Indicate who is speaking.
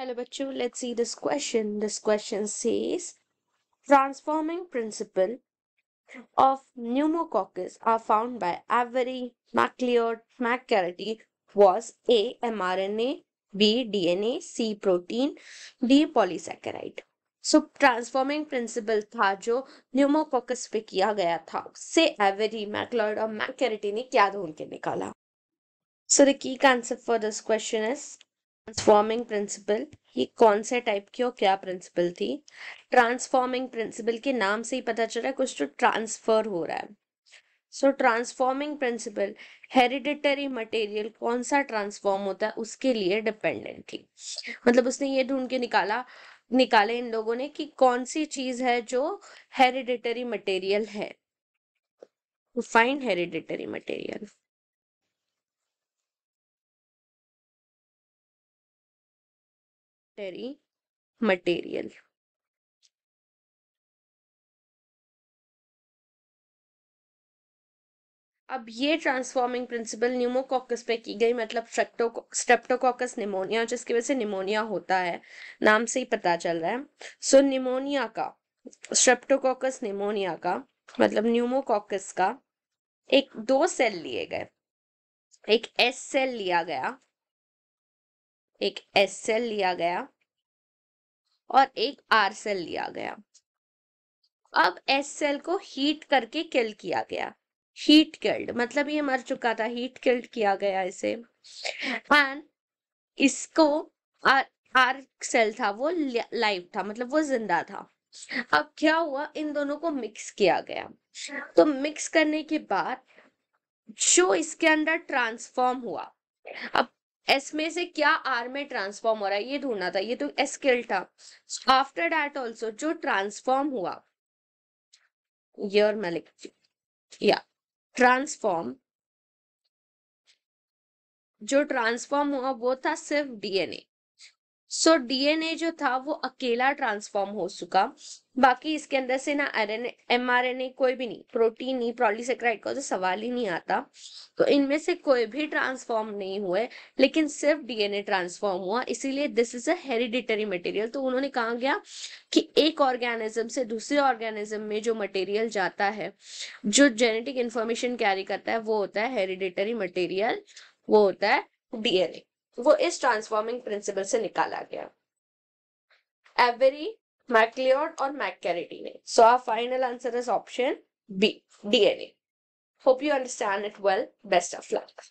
Speaker 1: hello बच्चों let's see this question this question says transforming principle of pneumococcus are found by Avery MacLeod McCarty was A mRNA B DNA C protein D polysaccharide so transforming principle था जो न्यूमोकॉकस पे किया गया था उससे every MacLeod और ने क्या ढूंढ के निकाला सो द की answer for this question is transforming principle ये कौन से टाइप की और क्या प्रिंसिपल थी ट्रांसफॉर्मिंग प्रिंसिपल के नाम से ही पता चला कुछ तो ट्रांसफर हो रहा है so transforming principle hereditary material कौन सा ट्रांसफॉर्म होता है उसके लिए डिपेंडेंट थी मतलब उसने ये ढूंढ के निकाला निकाले इन लोगों ने कि कौन सी चीज है जो
Speaker 2: हेरिडिटरी मटेरियल है fine hereditary material terry material अब ये ट्रांसफॉर्मिंग प्रिंसिपल न्यूमोकॉकस पे की गई मतलब स्ट्रेप्टोकॉकस निमोनिया जिसकी वजह से
Speaker 1: निमोनिया होता है नाम से ही पता चल रहा है सो so, निमोनिया का स्ट्रेप्टोकॉकस निमोनिया का मतलब न्यूमोकॉकस का एक दो सेल लिए गए
Speaker 2: एक एस सेल लिया गया एक एस सेल लिया गया और एक आर सेल लिया गया
Speaker 1: अब एस सेल को हीट करके किल किया गया हीट किल्ड मतलब ये मर चुका था हीट किल्ड किया गया इसे एंड इसको आर आर सेल था वो लाइव था मतलब वो जिंदा था अब क्या हुआ इन दोनों को मिक्स किया गया तो मिक्स करने के बाद जो इसके अंदर ट्रांसफॉर्म हुआ अब एस में से क्या आर में ट्रांसफॉर्म हो रहा है ये ढूंढना था ये तो एसकेल था आफ्टर डैट ऑल्सो जो ट्रांसफॉर्म हुआ
Speaker 2: यर मलिक या ट्रांसफॉर्म जो ट्रांसफॉर्म हुआ वो था सिर्फ डीएनए
Speaker 1: सो so, डीएनए जो था वो अकेला ट्रांसफॉर्म हो चुका बाकी इसके अंदर से ना एन एमआरएनए कोई भी नहीं प्रोटीन नहीं प्रोलीसेक्राइड का तो सवाल ही नहीं आता तो इनमें से कोई भी ट्रांसफॉर्म नहीं हुए लेकिन सिर्फ डीएनए ट्रांसफॉर्म हुआ इसीलिए this is a hereditary material तो उन्होंने कहा गया कि एक ऑर्गेनिज्म से दूसरे ऑर्गेनिज्म में जो मटेरियल जाता है जो जेनेटिक इंफॉर्मेशन कैरी करता है वो होता है हेरिडिटरी मटेरियल वो होता है डीएनए वो इस ट्रांसफॉर्मिंग प्रिंसिपल से निकाला गया एवरी मैक्लियोड और मैकैरिटी ने so our
Speaker 2: final answer is option B DNA hope you understand it well best of luck